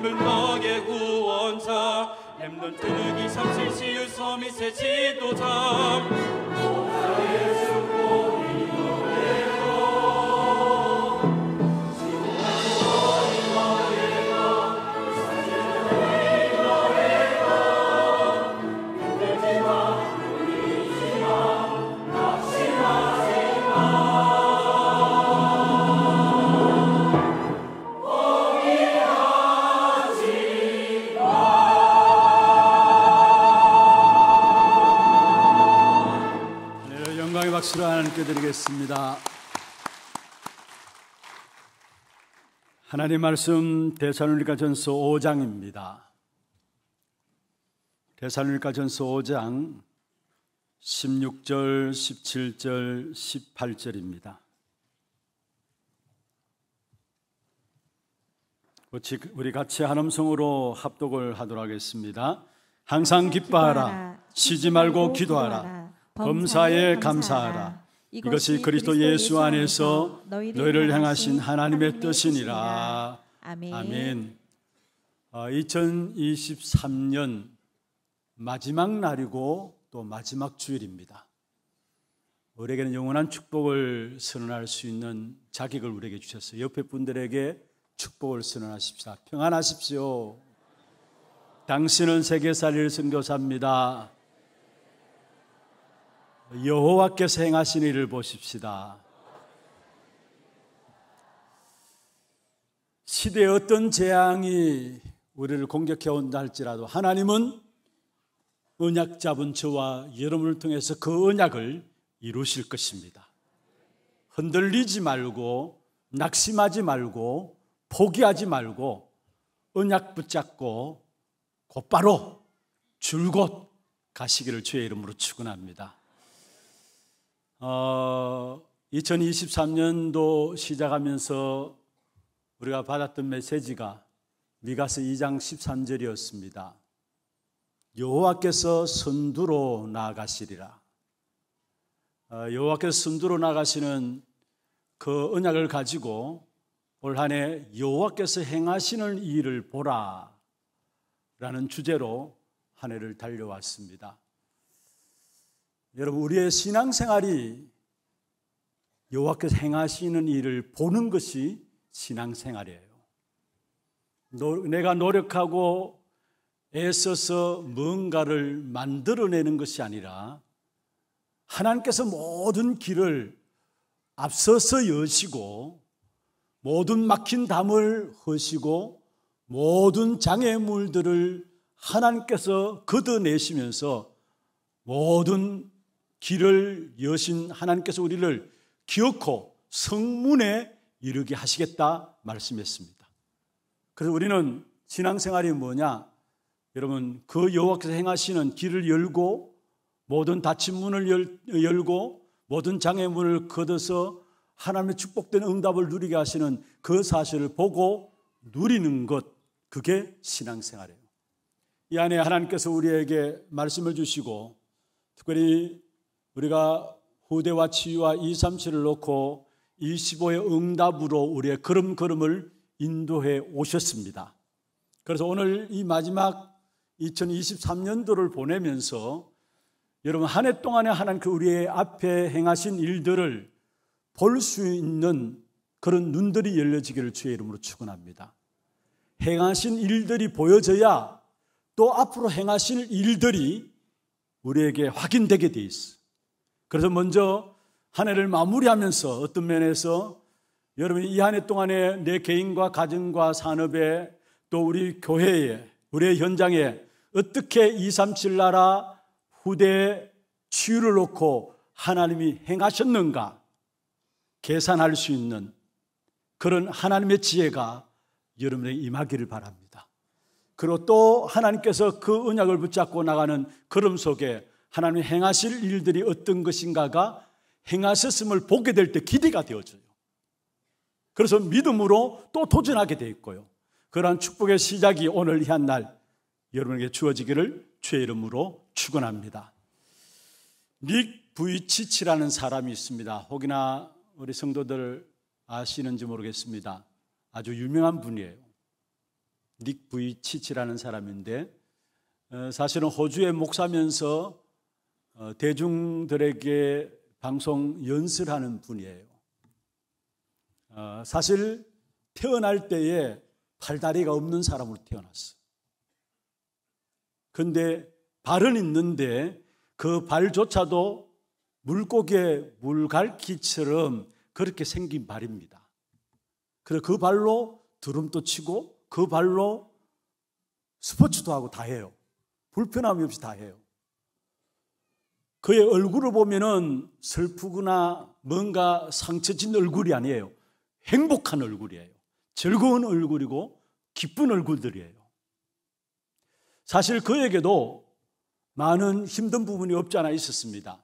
삶을 너의 구원자 냄눈 뜨는이 삼실 시유 섬이 새 지도자 기도드리겠습니다. 하나님 말씀 대살로니가 전서 5장입니다. 대살로니가 전서 5장 16절, 17절, 18절입니다. 그 우리 같이 한음성으로 합독을 하도록 하겠습니다. 항상 기뻐하라, 쉬지 말고 기도하라, 범사에 감사하라, 이것이 그리스도 예수 안에서 너희를 향하신 하나님의 뜻이니라. 아멘. 2023년 어, 마지막 날이고 또 마지막 주일입니다. 우리에게는 영원한 축복을 선언할 수 있는 자격을 우리에게 주셨어요. 옆에 분들에게 축복을 선언하십시다. 평안하십시오. 당신은 세계살일 선교사입니다. 여호와께서 행하신 일을 보십시다. 시대의 어떤 재앙이 우리를 공격해 온다 할지라도 하나님은 언약 잡은 저와 여러분을 통해서 그 언약을 이루실 것입니다. 흔들리지 말고 낙심하지 말고 포기하지 말고 언약 붙잡고 곧바로 줄곧 가시기를 주의 이름으로 축원합니다. 어, 2023년도 시작하면서 우리가 받았던 메시지가 미가스 2장 13절이었습니다. 여호와께서 선두로 나가시리라. 어, 여호와께서 선두로 나가시는 그 언약을 가지고 올 한해 여호와께서 행하시는 일을 보라라는 주제로 한 해를 달려왔습니다. 여러분 우리의 신앙생활이 여호와께서 행하시는 일을 보는 것이 신앙생활이에요. 노, 내가 노력하고 애써서 뭔가를 만들어내는 것이 아니라 하나님께서 모든 길을 앞서서 여시고 모든 막힌 담을 허시고 모든 장애물들을 하나님께서 걷어내시면서 모든 길을 여신 하나님께서 우리를 기어코 성문에 이르게 하시겠다 말씀했습니다. 그래서 우리는 신앙생활이 뭐냐? 여러분 그 여호와께서 행하시는 길을 열고 모든 닫힌 문을 열, 열고 모든 장애문을 걷어서 하나님의 축복된 응답을 누리게 하시는 그 사실을 보고 누리는 것 그게 신앙생활이에요. 이 안에 하나님께서 우리에게 말씀을 주시고 특별히 우리가 후대와 치유와 237을 놓고 25의 응답으로 우리의 걸음걸음을 인도해 오셨습니다. 그래서 오늘 이 마지막 2023년도를 보내면서 여러분 한 해 동안에 하나님 그 우리의 앞에 행하신 일들을 볼 수 있는 그런 눈들이 열려지기를 주의 이름으로 축원합니다. 행하신 일들이 보여져야 또 앞으로 행하실 일들이 우리에게 확인되게 돼 있어. 그래서 먼저 한 해를 마무리하면서 어떤 면에서 여러분 이이 한 해 동안에 내 개인과 가정과 산업에 또 우리 교회에 우리의 현장에 어떻게 237 나라 후대에 치유를 놓고 하나님이 행하셨는가 계산할 수 있는 그런 하나님의 지혜가 여러분에게 임하기를 바랍니다. 그리고 또 하나님께서 그 언약을 붙잡고 나가는 걸음 속에 하나님 행하실 일들이 어떤 것인가가 행하셨음을 보게 될 때 기대가 되어져요. 그래서 믿음으로 또 도전하게 되어 있고요. 그러한 축복의 시작이 오늘 이한날 여러분에게 주어지기를 주의 이름으로 축원합니다. 닉 부이치치라는 사람이 있습니다. 혹이나 우리 성도들 아시는지 모르겠습니다. 아주 유명한 분이에요. 닉 부이치치라는 사람인데 어, 사실은 호주의 목사면서 어, 대중들에게 방송 연설하는 분이에요. 어, 사실 태어날 때에 팔다리가 없는 사람으로 태어났어. 근데 발은 있는데 그 발조차도 물고기의 물갈퀴처럼 그렇게 생긴 발입니다. 그래서 그 발로 드럼도 치고 그 발로 스포츠도 하고 다 해요. 불편함이 없이 다 해요. 그의 얼굴을 보면은 슬프거나 뭔가 상처진 얼굴이 아니에요. 행복한 얼굴이에요. 즐거운 얼굴이고 기쁜 얼굴들이에요. 사실 그에게도 많은 힘든 부분이 없지 않아 있었습니다.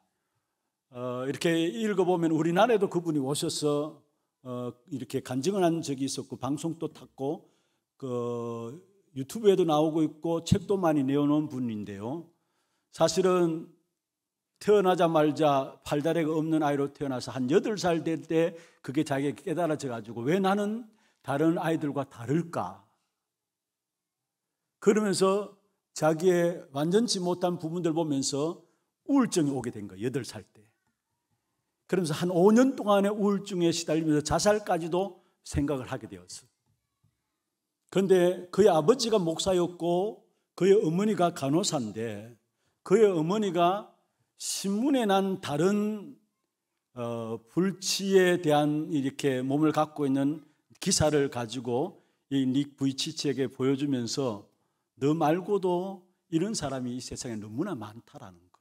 어, 이렇게 읽어보면 우리나라에도 그분이 오셔서 어, 이렇게 간증을 한 적이 있었고 방송도 탔고 그 유튜브에도 나오고 있고 책도 많이 내어놓은 분인데요. 사실은 태어나자말자 팔다리가 없는 아이로 태어나서 한 8살 될 때 그게 자기가 깨달아져 가지고 왜 나는 다른 아이들과 다를까? 그러면서 자기의 완전치 못한 부분들 보면서 우울증이 오게 된 거예요. 8살 때. 그러면서 한 5년 동안의 우울증에 시달리면서 자살까지도 생각을 하게 되었어요. 그런데 그의 아버지가 목사였고 그의 어머니가 간호사인데 그의 어머니가 신문에 난 다른 어, 불치에 대한 이렇게 몸을 갖고 있는 기사를 가지고 이 닉 부이치치에게 보여주면서 너 말고도 이런 사람이 이 세상에 너무나 많다라는 거.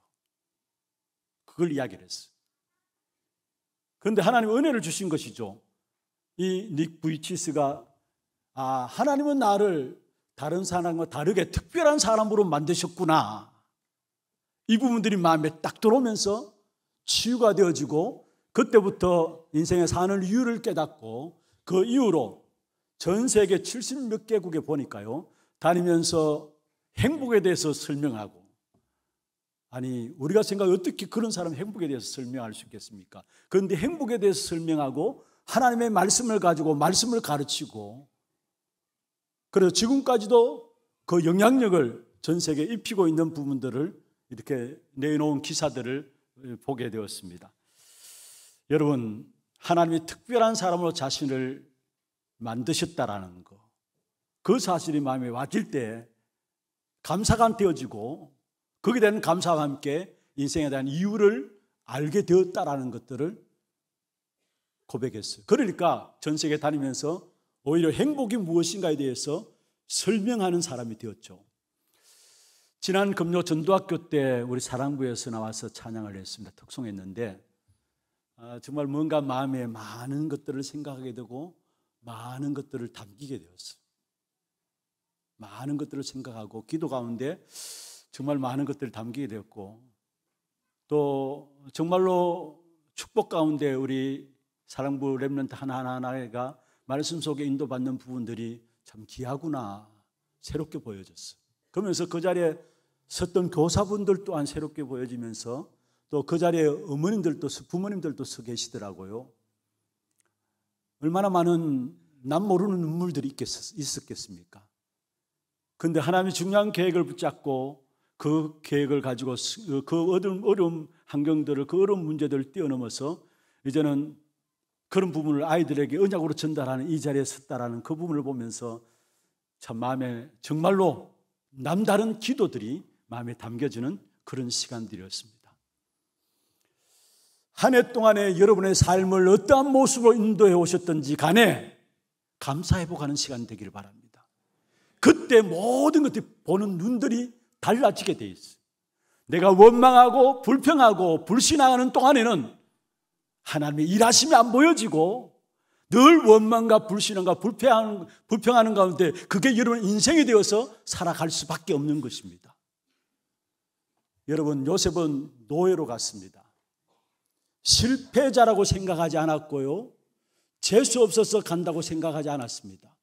그걸 이야기를 했어. 그런데 하나님 은혜를 주신 것이죠. 이 닉 부이치스가 아, 하나님은 나를 다른 사람과 다르게 특별한 사람으로 만드셨구나. 이 부분들이 마음에 딱 들어오면서 치유가 되어지고 그때부터 인생에 사는 이유를 깨닫고 그 이후로 전 세계 70 몇 개국에 보니까요. 다니면서 행복에 대해서 설명하고 아니 우리가 생각 어떻게 그런 사람 행복에 대해서 설명할 수 있겠습니까? 그런데 행복에 대해서 설명하고 하나님의 말씀을 가지고 말씀을 가르치고 그래서 지금까지도 그 영향력을 전 세계에 입히고 있는 부분들을 이렇게 내놓은 기사들을 보게 되었습니다. 여러분, 하나님이 특별한 사람으로 자신을 만드셨다라는 거. 그 사실이 마음에 와질 때 감사가 되어지고 거기에 대한 감사와 함께 인생에 대한 이유를 알게 되었다라는 것들을 고백했어요. 그러니까 전 세계 다니면서 오히려 행복이 무엇인가에 대해서 설명하는 사람이 되었죠. 지난 금요 전도학교 때 우리 사랑부에서 나와서 찬양을 했습니다. 특송했는데 아, 정말 뭔가 마음에 많은 것들을 생각하게 되고 많은 것들을 담기게 되었어요. 많은 것들을 생각하고 기도 가운데 정말 많은 것들을 담기게 되었고 또 정말로 축복 가운데 우리 사랑부 랩런트 하나하나가 말씀 속에 인도받는 부분들이 참 귀하구나 새롭게 보여졌어요. 그러면서 그 자리에 섰던 교사분들 또한 새롭게 보여지면서 또 그 자리에 어머님들도 부모님들도 서 계시더라고요. 얼마나 많은 남 모르는 눈물들이 있었겠습니까 근데 하나님이 중요한 계획을 붙잡고 그 계획을 가지고 그 어려운, 어려운 환경들을 그 어려운 문제들을 뛰어넘어서 이제는 그런 부분을 아이들에게 언약으로 전달하는 이 자리에 섰다라는 그 부분을 보면서 참 마음에 정말로 남다른 기도들이 마음에 담겨지는 그런 시간들이었습니다. 한 해 동안에 여러분의 삶을 어떠한 모습으로 인도해 오셨던지 간에 감사해 보가는 시간 되기를 바랍니다. 그때 모든 것들이 보는 눈들이 달라지게 돼 있어요. 내가 원망하고 불평하고 불신하는 동안에는 하나님의 일하심이 안 보여지고 늘 원망과 불신함과 불평하는, 불평하는 가운데 그게 여러분 인생이 되어서 살아갈 수밖에 없는 것입니다. 여러분, 요셉은 노예로 갔습니다. 실패자라고 생각하지 않았고요. 재수 없어서 간다고 생각하지 않았습니다.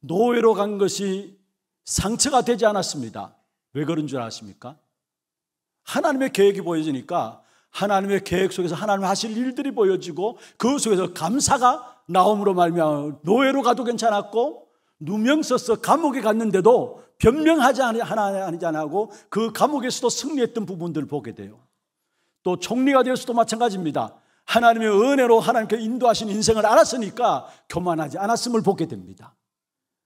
노예로 간 것이 상처가 되지 않았습니다. 왜 그런 줄 아십니까? 하나님의 계획이 보여지니까 하나님의 계획 속에서 하나님 하실 일들이 보여지고 그 속에서 감사가 나옴으로 말미 노예로 가도 괜찮았고 누명 써서 감옥에 갔는데도 변명하지 않지 않고 그 감옥에서도 승리했던 부분들을 보게 돼요. 또 총리가 되어서도 마찬가지입니다. 하나님의 은혜로 하나님께 인도하신 인생을 알았으니까 교만하지 않았음을 보게 됩니다.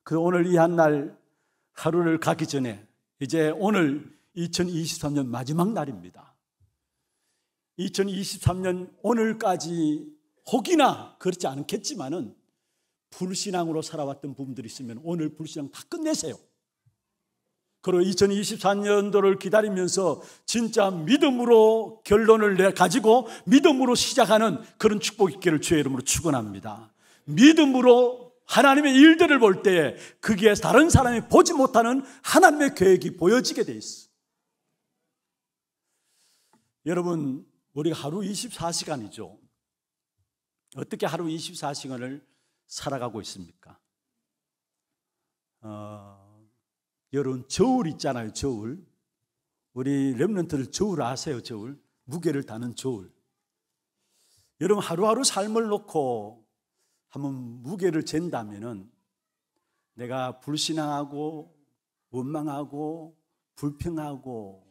그 오늘 이 한 날 하루를 가기 전에 이제 오늘 2023년 마지막 날입니다. 2023년 오늘까지 혹이나 그렇지 않겠지만은 불신앙으로 살아왔던 분들이 있으면 오늘 불신앙 다 끝내세요. 그리고 2024년도를 기다리면서 진짜 믿음으로 결론을 내 가지고 믿음으로 시작하는 그런 축복 있기를 주의 이름으로 축원합니다. 믿음으로 하나님의 일들을 볼 때에 그게 다른 사람이 보지 못하는 하나님의 계획이 보여지게 돼 있어. 여러분, 우리가 하루 24시간이죠. 어떻게 하루 24시간을 살아가고 있습니까? 어, 여러분 저울 있잖아요 저울 우리 랩런트들 저울 아세요 저울 무게를 다는 저울 여러분 하루하루 삶을 놓고 한번 무게를 잰다면은 내가 불신앙하고 원망하고 불평하고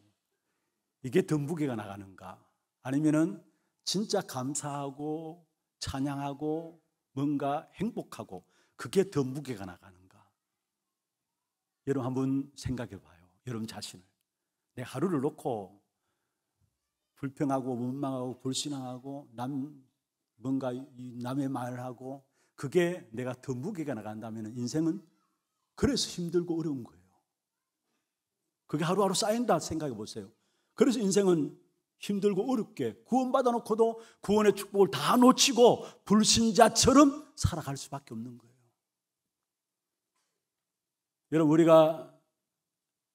이게 더 무게가 나가는가 아니면은 진짜 감사하고 찬양하고 뭔가 행복하고 그게 더 무게가 나가는가? 여러분 한번 생각해 봐요. 여러분 자신을. 내 하루를 놓고 불평하고 원망하고 불신앙하고 남 뭔가 남의 말 하고 그게 내가 더 무게가 나간다면 인생은 그래서 힘들고 어려운 거예요. 그게 하루하루 쌓인다 생각해 보세요. 그래서 인생은 힘들고 어렵게 구원받아 놓고도 구원의 축복을 다 놓치고 불신자처럼 살아갈 수밖에 없는 거예요. 여러분, 우리가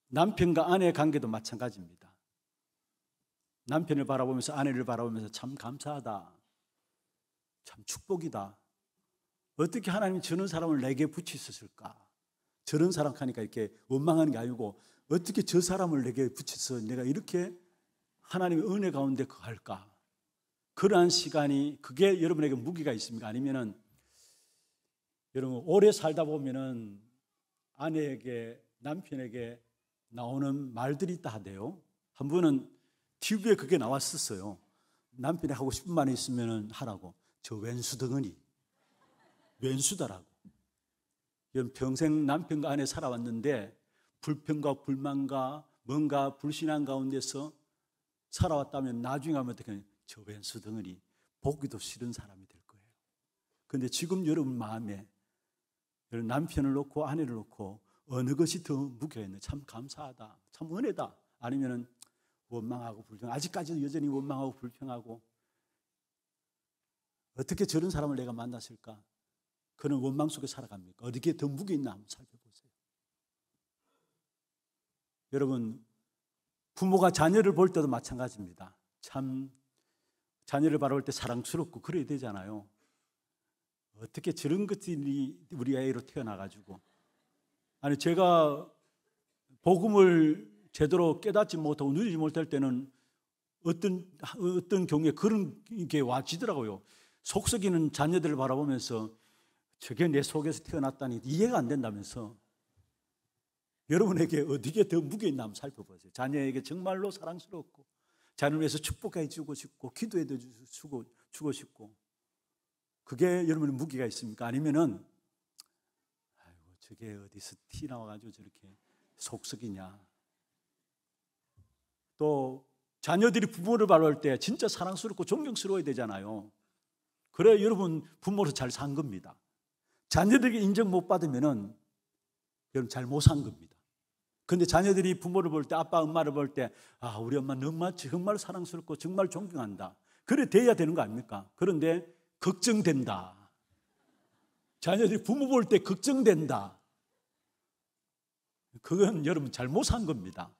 남편과 아내의 관계도 마찬가지입니다. 남편을 바라보면서 아내를 바라보면서 참 감사하다. 참 축복이다. 어떻게 하나님이 저런 사람을 내게 붙이셨을까? 저런 사람 하니까 이렇게 원망하는 게 아니고 어떻게 저 사람을 내게 붙여서 내가 이렇게 하나님의 은혜 가운데 갈까? 그러한 시간이 그게 여러분에게 무기가 있습니까? 아니면은 여러분 오래 살다 보면은 아내에게 남편에게 나오는 말들이 있다 하대요. 한 분은 TV에 그게 나왔었어요. 남편이 하고 싶은 말이 있으면 하라고. 저 왼수 덩어니 왼수다라고. 이건 평생 남편과 아내 살아왔는데 불평과 불만과 뭔가 불신한 가운데서 살아왔다면 나중에 하면 어떻게 저 왼수 덩어리 보기도 싫은 사람이 될 거예요. 근데 지금 여러분 마음에 여러분 남편을 놓고 아내를 놓고 어느 것이 더 묵혀있는 참 감사하다. 참 은혜다. 아니면 원망하고 불평. 아직까지도 여전히 원망하고 불평하고 어떻게 저런 사람을 내가 만났을까? 그는 원망 속에 살아갑니까? 어디에 더 무게 있나 한번 살펴보세요. 여러분 부모가 자녀를 볼 때도 마찬가지입니다. 참 자녀를 바라볼 때 사랑스럽고 그래야 되잖아요. 어떻게 저런 것들이 우리 아이로 태어나가지고 아니 제가 복음을 제대로 깨닫지 못하고 누리지 못할 때는 어떤 어떤 경우에 그런 게 와지더라고요. 속썩이는 자녀들을 바라보면서 저게 내 속에서 태어났다니 이해가 안 된다면서 여러분에게 어디에 더 무게있나 한번 살펴보세요. 자녀에게 정말로 사랑스럽고, 자녀를 위해서 축복해 주고 싶고, 기도해 주고, 주고 싶고, 그게 여러분의 무게가 있습니까? 아니면은, 아이고, 저게 어디서 티 나와가지고 저렇게 속썩이냐. 또, 자녀들이 부모를 바라볼 때 진짜 사랑스럽고 존경스러워야 되잖아요. 그래 여러분 부모로 잘산 겁니다. 자녀들에게 인정 못 받으면은 여러분 잘 못 산 겁니다. 근데 자녀들이 부모를 볼 때, 아빠, 엄마를 볼 때, 아, 우리 엄마 정말, 정말 사랑스럽고 정말 존경한다. 그래 돼야 되는 거 아닙니까? 그런데 걱정된다. 자녀들이 부모 볼 때 걱정된다. 그건 여러분 잘못 한 겁니다.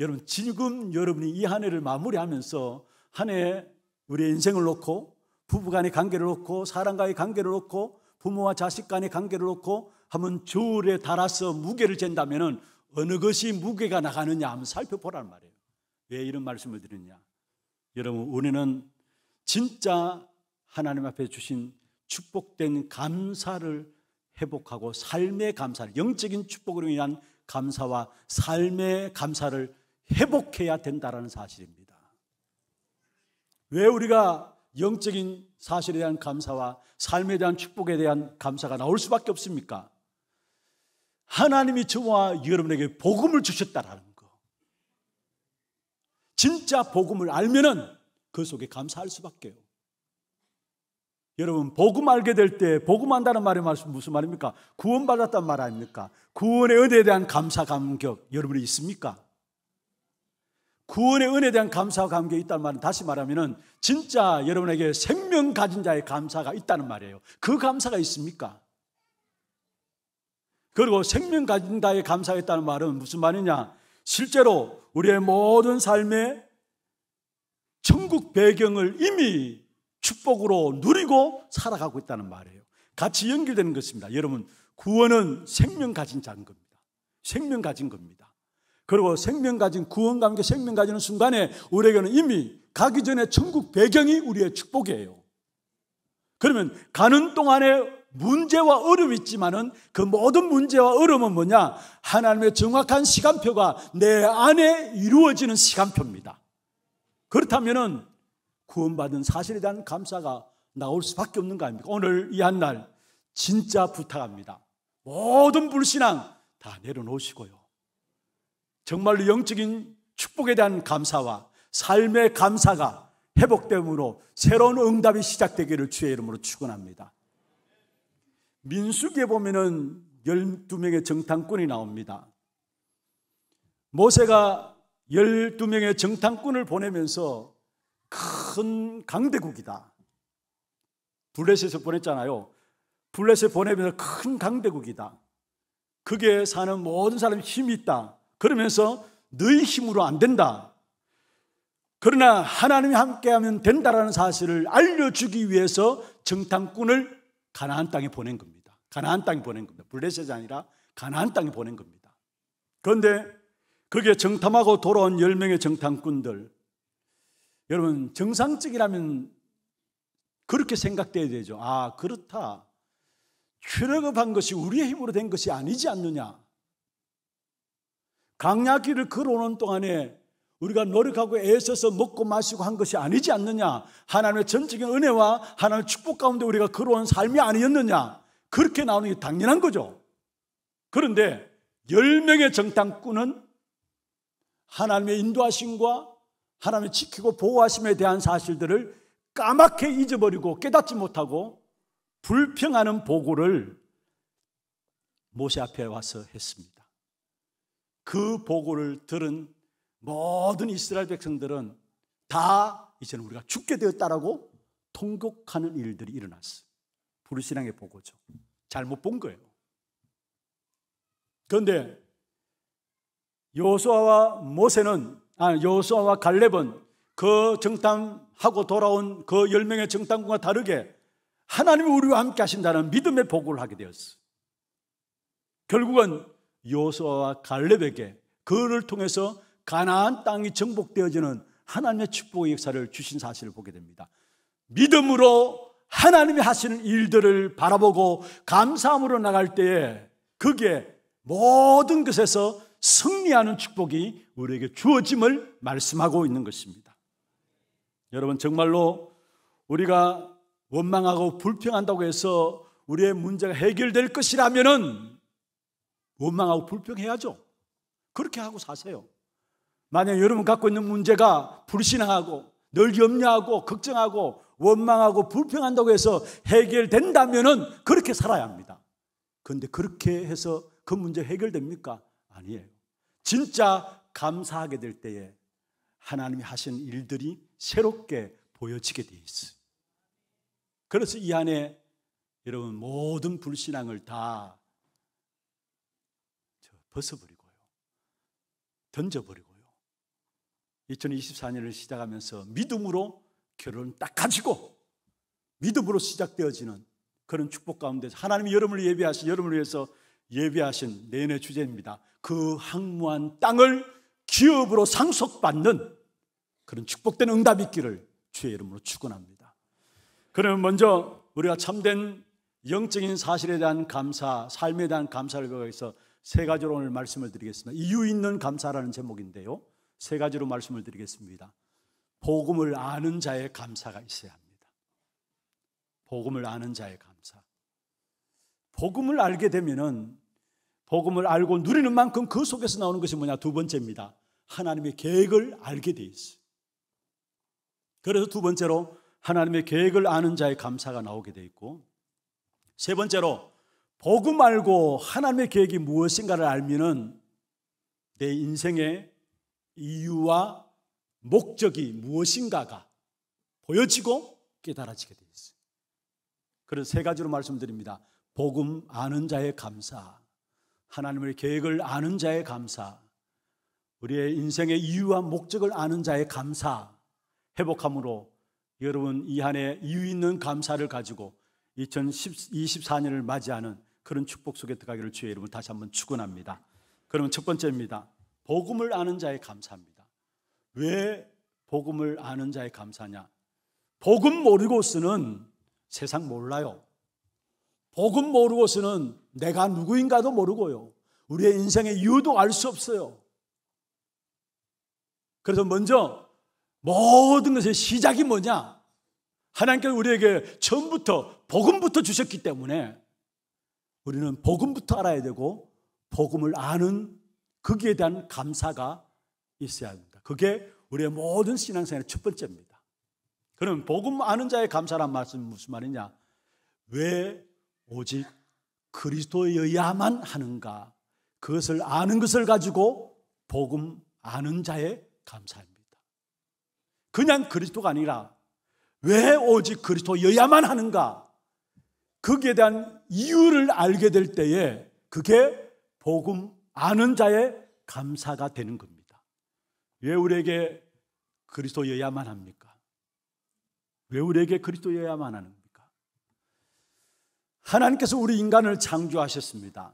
여러분 지금 여러분이 이 한 해를 마무리하면서 한 해 우리의 인생을 놓고 부부간의 관계를 놓고 사람과의 관계를 놓고 부모와 자식 간의 관계를 놓고 하면 저울에 달아서 무게를 잰다면은 어느 것이 무게가 나가느냐 한번 살펴보란 말이에요. 왜 이런 말씀을 드리느냐? 여러분, 우리는 진짜 하나님 앞에 주신 축복된 감사를 회복하고 삶의 감사를 영적인 축복으로 인한 감사와 삶의 감사를 회복해야 된다라는 사실입니다. 왜 우리가 영적인 사실에 대한 감사와 삶에 대한 축복에 대한 감사가 나올 수밖에 없습니까? 하나님이 저와 여러분에게 복음을 주셨다라는 거. 진짜 복음을 알면은 그 속에 감사할 수밖에요. 여러분 복음 알게 될 때 복음 한다는 말의 말씀 무슨 말입니까? 구원받았단 말 아닙니까? 구원의 은혜에 대한 감사 감격 여러분이 있습니까? 구원의 은혜에 대한 감사 감격이 있다는 말은 다시 말하면은 진짜 여러분에게 생명 가진 자의 감사가 있다는 말이에요. 그 감사가 있습니까? 그리고 생명 가진다에 감사했다는 말은 무슨 말이냐? 실제로 우리의 모든 삶의 천국 배경을 이미 축복으로 누리고 살아가고 있다는 말이에요. 같이 연결되는 것입니다. 여러분, 구원은 생명 가진 자인 겁니다. 생명 가진 겁니다. 그리고 생명 가진 구원과 함께 생명 가지는 순간에 우리에게는 이미 가기 전에 천국 배경이 우리의 축복이에요. 그러면 가는 동안에 문제와 어려움이 있지만은 그 모든 문제와 어려움은 뭐냐? 하나님의 정확한 시간표가 내 안에 이루어지는 시간표입니다. 그렇다면은 구원받은 사실에 대한 감사가 나올 수밖에 없는 거 아닙니까? 오늘 이 한날 진짜 부탁합니다. 모든 불신앙 다 내려놓으시고요. 정말로 영적인 축복에 대한 감사와 삶의 감사가 회복됨으로 새로운 응답이 시작되기를 주의 이름으로 축원합니다. 민수기에 보면은 12명의 정탐꾼이 나옵니다. 모세가 12명의 정탐꾼을 보내면서 큰 강대국이다. 블레셋에서 보냈잖아요. 블레셋 보내면서 큰 강대국이다. 그게 사는 모든 사람 힘이 있다. 그러면서 너희 힘으로 안 된다. 그러나 하나님이 함께하면 된다라는 사실을 알려주기 위해서 정탐꾼을 가나안 땅에 보낸 겁니다. 가나안 땅에 보낸 겁니다. 블레셋이 아니라 가나안 땅에 보낸 겁니다. 그런데 거기에 정탐하고 돌아온 10명의 정탐꾼들 여러분 정상적이라면 그렇게 생각돼야 되죠. 아 그렇다. 출애굽한 것이 우리의 힘으로 된 것이 아니지 않느냐. 강약길을 걸어오는 동안에 우리가 노력하고 애써서 먹고 마시고 한 것이 아니지 않느냐. 하나님의 전적인 은혜와 하나님의 축복 가운데 우리가 걸어온 삶이 아니었느냐. 그렇게 나오는 게 당연한 거죠. 그런데 1명의 정탐꾼은 하나님의 인도하심과 하나님의 지키고 보호하심에 대한 사실들을 까맣게 잊어버리고 깨닫지 못하고 불평하는 보고를 모세 앞에 와서 했습니다. 그 보고를 들은 모든 이스라엘 백성들은 다 이제는 우리가 죽게 되었다라고 통곡하는 일들이 일어났어요. 부신앙의 보고죠. 잘못 본 거예요. 그런데 요수아와 모세는 아 요수아와 갈렙은 그 정탐하고 돌아온 그 열명의 정탐과 다르게 하나님이 우리와 함께 하신다는 믿음의 복을 하게 되었어. 결국은 요수아와 갈렙에게 그를 통해서 가나안 땅이 정복되어지는 하나님의 축복의 역사를 주신 사실을 보게 됩니다. 믿음으로 하나님이 하시는 일들을 바라보고 감사함으로 나갈 때에 그게 모든 것에서 승리하는 축복이 우리에게 주어짐을 말씀하고 있는 것입니다. 여러분 정말로 우리가 원망하고 불평한다고 해서 우리의 문제가 해결될 것이라면 원망하고 불평해야죠. 그렇게 하고 사세요. 만약 여러분 갖고 있는 문제가 불신하고늘 염려하고 걱정하고 원망하고 불평한다고 해서 해결된다면은 그렇게 살아야 합니다. 그런데 그렇게 해서 그 문제 해결됩니까? 아니에요. 진짜 감사하게 될 때에 하나님이 하신 일들이 새롭게 보여지게 돼있어 그래서 이 안에 여러분 모든 불신앙을 다 벗어버리고요. 던져버리고요. 2024년을 시작하면서 믿음으로 결혼딱 가지고 믿음으로 시작되어지는 그런 축복 가운데 하나님이 여러분을 예비하신 여러분을 위해서 예비하신 내내 주제입니다. 그 항무한 땅을 기업으로 상속받는 그런 축복된 응답이 있기를 주의 이름으로 축원합니다. 그러면 먼저 우리가 참된 영적인 사실에 대한 감사, 삶에 대한 감사를 배워서 세 가지로 오늘 말씀을 드리겠습니다. 이유 있는 감사라는 제목인데요. 세 가지로 말씀을 드리겠습니다. 복음을 아는 자의 감사가 있어야 합니다. 복음을 아는 자의 감사. 복음을 알게 되면은 복음을 알고 누리는 만큼 그 속에서 나오는 것이 뭐냐? 두 번째입니다. 하나님의 계획을 알게 돼있어 그래서 두 번째로 하나님의 계획을 아는 자의 감사가 나오게 돼 있고 세 번째로 복음 알고 하나님의 계획이 무엇인가를 알면은 내 인생의 이유와 목적이 무엇인가가 보여지고 깨달아지게 되어 있어요. 그래세 가지로 말씀드립니다. 복음 아는 자의 감사, 하나님의 계획을 아는 자의 감사, 우리의 인생의 이유와 목적을 아는 자의 감사, 회복함으로 여러분 이 한해 이유 있는 감사를 가지고 2024년을 맞이하는 그런 축복 속에 들어가기를 주의 이름을 다시 한번 축원합니다. 그러면 첫 번째입니다. 복음을 아는 자의 감사입니다. 왜 복음을 아는 자의감사냐 복음 모르고서는 세상 몰라요. 복음 모르고서는 내가 누구인가도 모르고요. 우리의 인생의 이유도 알 수 없어요. 그래서 먼저 모든 것의 시작이 뭐냐? 하나님께서 우리에게 처음부터 복음부터 주셨기 때문에 우리는 복음부터 알아야 되고 복음을 아는 거기에 대한 감사가 있어야 합니다. 그게 우리의 모든 신앙생활의 첫 번째입니다. 그럼 복음 아는 자의 감사란 말씀이 무슨 말이냐? 왜 오직 그리스도여야만 하는가? 그것을 아는 것을 가지고 복음 아는 자의 감사입니다. 그냥 그리스도가 아니라 왜 오직 그리스도여야만 하는가? 거기에 대한 이유를 알게 될 때에 그게 복음 아는 자의 감사가 되는 겁니다. 왜 우리에게 그리스도여야만 합니까? 왜 우리에게 그리스도여야만 하는겁 하나님께서 우리 인간을 창조하셨습니다.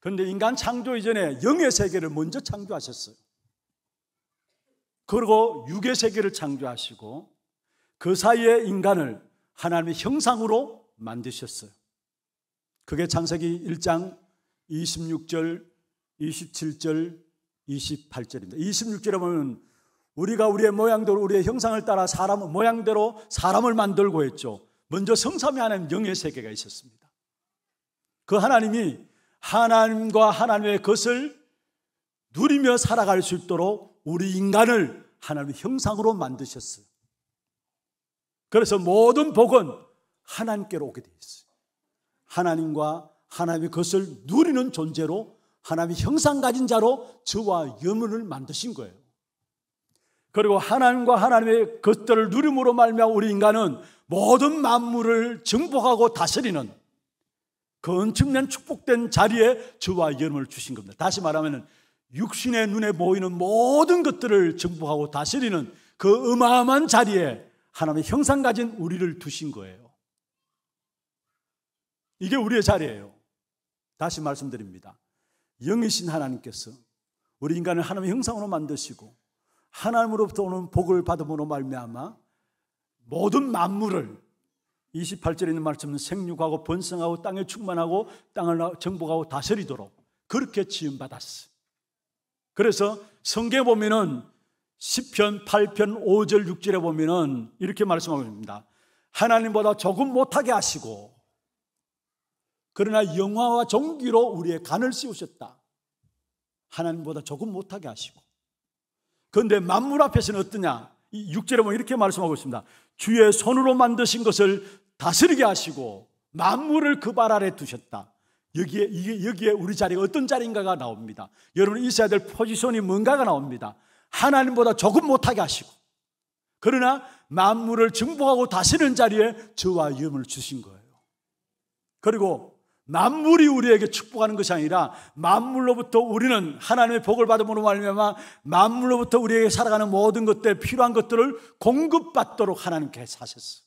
그런데 인간 창조 이전에 영의 세계를 먼저 창조하셨어요. 그리고 육의 세계를 창조하시고 그 사이에 인간을 하나님의 형상으로 만드셨어요. 그게 창세기 1장 26절, 27절, 28절입니다. 26절에 보면 우리가 우리의 모양대로 우리의 형상을 따라 사람 모양대로 사람을 만들고 했죠. 먼저 성삼위 하나님 영의 세계가 있었습니다. 그 하나님이 하나님과 하나님의 것을 누리며 살아갈 수 있도록 우리 인간을 하나님의 형상으로 만드셨어요. 그래서 모든 복은 하나님께로 오게 되어 있어요. 하나님과 하나님의 것을 누리는 존재로 하나님의 형상 가진 자로 저와 여문을 만드신 거예요. 그리고 하나님과 하나님의 것들을 누림으로 말미 우리 인간은 모든 만물을 정복하고 다스리는 그 엄청난 축복된 자리에 저와 여름을 주신 겁니다. 다시 말하면 육신의 눈에 보이는 모든 것들을 정복하고 다스리는 그 어마어마한 자리에 하나님의 형상 가진 우리를 두신 거예요. 이게 우리의 자리예요. 다시 말씀드립니다. 영이신 하나님께서 우리 인간을 하나님의 형상으로 만드시고 하나님으로부터 오는 복을 받음으로 말미암아 모든 만물을 28절에 있는 말씀은 생육하고 번성하고 땅에 충만하고 땅을 정복하고 다스리도록 그렇게 지음 받았어. 그래서 성경에 보면은 0편 8편 5절 6절에 보면은 이렇게 말씀하고 있습니다. 하나님보다 조금 못하게 하시고 그러나 영화와 종기로 우리의 간을 씌우셨다. 하나님보다 조금 못하게 하시고. 그런데 만물 앞에서는 어떠냐? 6절에 보면 이렇게 말씀하고 있습니다. 주의 손으로 만드신 것을 다스리게 하시고 만물을 그 발 아래 두셨다. 여기에, 여기에 우리 자리가 어떤 자리인가가 나옵니다. 여러분 있어야 될 포지션이 뭔가가 나옵니다. 하나님보다 조금 못하게 하시고. 그러나 만물을 증복하고 다스리는 자리에 저와 위험을 주신 거예요. 그리고 만물이 우리에게 축복하는 것이 아니라 만물로부터 우리는 하나님의 복을 받음으로 말미암아 만물로부터 우리에게 살아가는 모든 것들 필요한 것들을 공급받도록 하나님께 사셨어.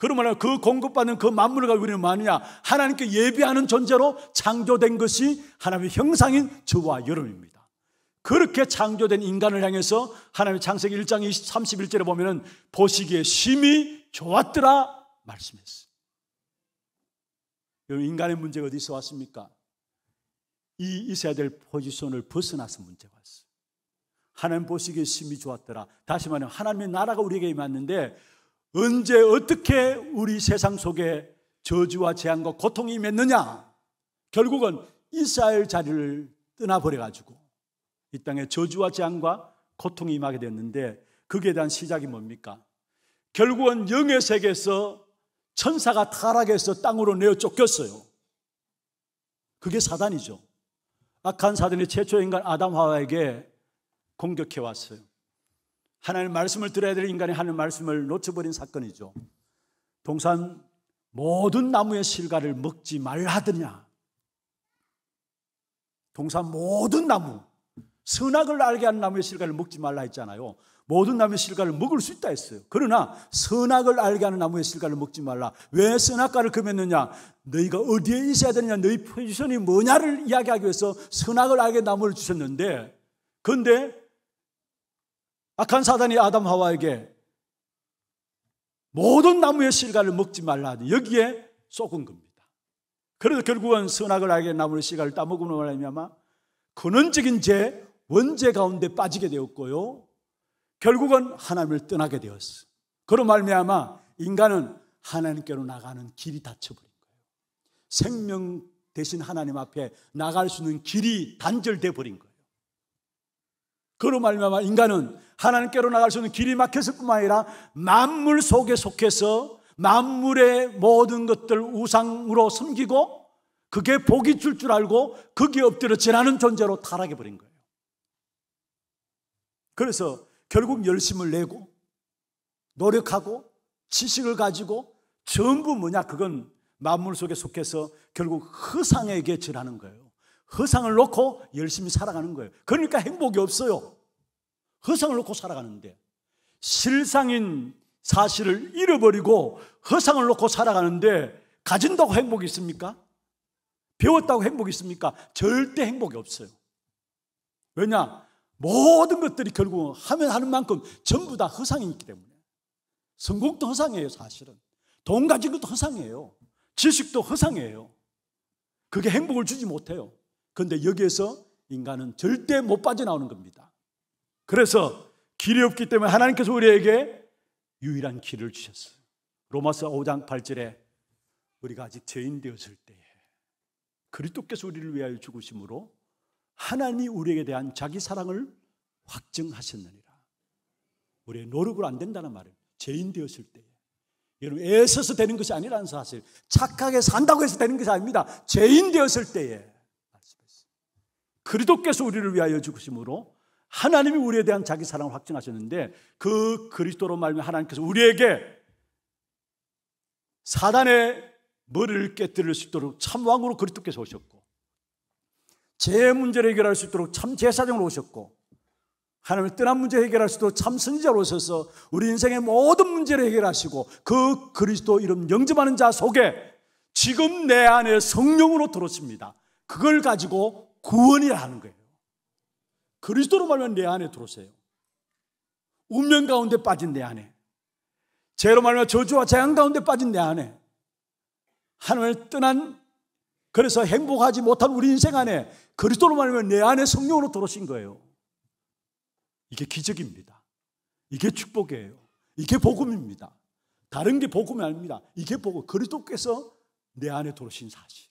그러므로 그 공급받는 그 만물을 우리는 뭐냐? 하나님께 예비하는 존재로 창조된 것이 하나님의 형상인 저와 여러입니다 그렇게 창조된 인간을 향해서 하나님의 창세기 1장 31절에 보면은 보시기에 심히 좋았더라 말씀했어요. 여러분, 인간의 문제가 어디서 왔습니까? 이 있어야 될 포지션을 벗어나서 문제가 왔어요. 하나님 보시기에 심히 좋았더라. 다시 말하면 하나님의 나라가 우리에게 임했는데 언제 어떻게 우리 세상 속에 저주와 재앙과 고통이 임느냐 결국은 이스라엘 자리를 떠나버려가지고 이 땅에 저주와 재앙과 고통이 임하게 됐는데 그게 대한 시작이 뭡니까? 결국은 영의 세계에서 천사가 타락해서 땅으로 내어 쫓겼어요. 그게 사단이죠. 악한 사단이 최초의 인간 아담 하와에게 공격해 왔어요. 하나님 말씀을 들어야 될 인간이 하는 말씀을 놓쳐버린 사건이죠. 동산 모든 나무의 실과를 먹지 말하더냐. 동산 모든 나무, 선악을 알게 한 나무의 실과를 먹지 말라 했잖아요. 모든 나무의 실과를 먹을 수 있다 했어요. 그러나 선악을 알게 하는 나무의 실과를 먹지 말라. 왜 선악과를 금했느냐? 너희가 어디에 있어야 되느냐? 너희 포지션이 뭐냐를 이야기하기 위해서 선악을 알게 나무를 주셨는데 근데 악한 사단이 아담 하와에게 모든 나무의 실과를 먹지 말라. 여기에 쏙은 겁니다. 그래서 결국은 선악을 알게 나무의 실과를 따먹음으로 말하면 아마 근원적인 죄, 원죄 가운데 빠지게 되었고요. 결국은 하나님을 떠나게 되었어. 그런 말미암아 인간은 하나님께로 나가는 길이 닫혀버린 거예요. 생명 대신 하나님 앞에 나갈 수 있는 길이 단절돼 버린 거예요. 그로 말미암아 인간은 하나님께로 나갈 수 있는 길이 막혔을 뿐만 아니라 만물 속에 속해서 만물의 모든 것들 우상으로 섬기고 그게 복이 줄 줄 알고 그게 엎드려 지나는 존재로 타락해 버린 거예요. 그래서 결국 열심을 내고 노력하고 지식을 가지고 전부 뭐냐 그건 만물 속에 속해서 결국 허상에게 절하는 거예요. 허상을 놓고 열심히 살아가는 거예요. 그러니까 행복이 없어요. 허상을 놓고 살아가는데 실상인 사실을 잃어버리고 허상을 놓고 살아가는데 가진다고 행복이 있습니까? 배웠다고 행복이 있습니까? 절대 행복이 없어요. 왜냐? 모든 것들이 결국 하면 하는 만큼 전부 다 허상이기 있 때문에. 성공도 허상이에요, 사실은. 돈 가진 것도 허상이에요. 지식도 허상이에요. 그게 행복을 주지 못해요. 그런데 여기에서 인간은 절대 못 빠져나오는 겁니다. 그래서 길이 없기 때문에 하나님께서 우리에게 유일한 길을 주셨어요. 로마서 5장 8절에 우리가 아직 죄인 되었을 때에 그리스도께서 우리를 위하여 죽으심으로 하나님이 우리에게 대한 자기 사랑을 확증하셨느니라. 우리의 노력으로 안 된다는 말은 죄인 되었을 때 여러분 애써서 되는 것이 아니라는 사실 착하게 산다고 해서 되는 것이 아닙니다. 죄인 되었을 때에 그리도께서 우리를 위하여 죽으심으로 하나님이 우리에 대한 자기 사랑을 확증하셨는데 그 그리스도로 말미암아 하나님께서 우리에게 사단의 머리를 깨뜨릴 수 있도록 참 왕으로 그리도께서 오셨고 제 문제를 해결할 수 있도록 참 제사장으로 오셨고 하나님을 떠난 문제 해결할 수 있도록 참 선지자로 오셔서 우리 인생의 모든 문제를 해결하시고 그 그리스도 이름 영접하는 자 속에 지금 내 안에 성령으로 들어오십니다. 그걸 가지고 구원이라 는 거예요. 그리스도로 말하면 내 안에 들어오세요. 운명 가운데 빠진 내 안에. 죄로 말하면 저주와 재앙 가운데 빠진 내 안에. 하나님을 떠난 그래서 행복하지 못한 우리 인생 안에 그리스도로 말하면 내 안에 성령으로 들어오신 거예요. 이게 기적입니다. 이게 축복이에요. 이게 복음입니다. 다른 게 복음이 아닙니다. 이게 복음. 그리스도께서 내 안에 들어오신 사실.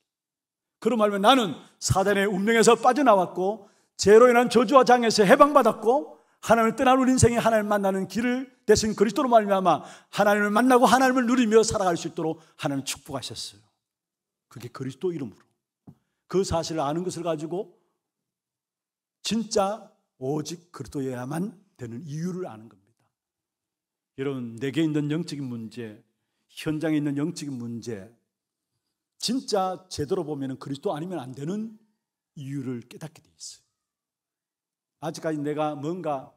그런 말면 나는 사단의 운명에서 빠져나왔고 죄로 인한 저주와 장에서 해방받았고 하나님을 떠난 우리 인생이 하나님을 만나는 길을 대신 그리스도로 말미암아 하나님을 만나고 하나님을 누리며 살아갈 수 있도록 하나님 축복하셨어요. 그게 그리스도 이름으로. 그 사실을 아는 것을 가지고 진짜 오직 그리스도여야만 되는 이유를 아는 겁니다. 여러분, 내게 있는 영적인 문제, 현장에 있는 영적인 문제, 진짜 제대로 보면 그리스도 아니면 안 되는 이유를 깨닫게 돼 있어요. 아직까지 내가 뭔가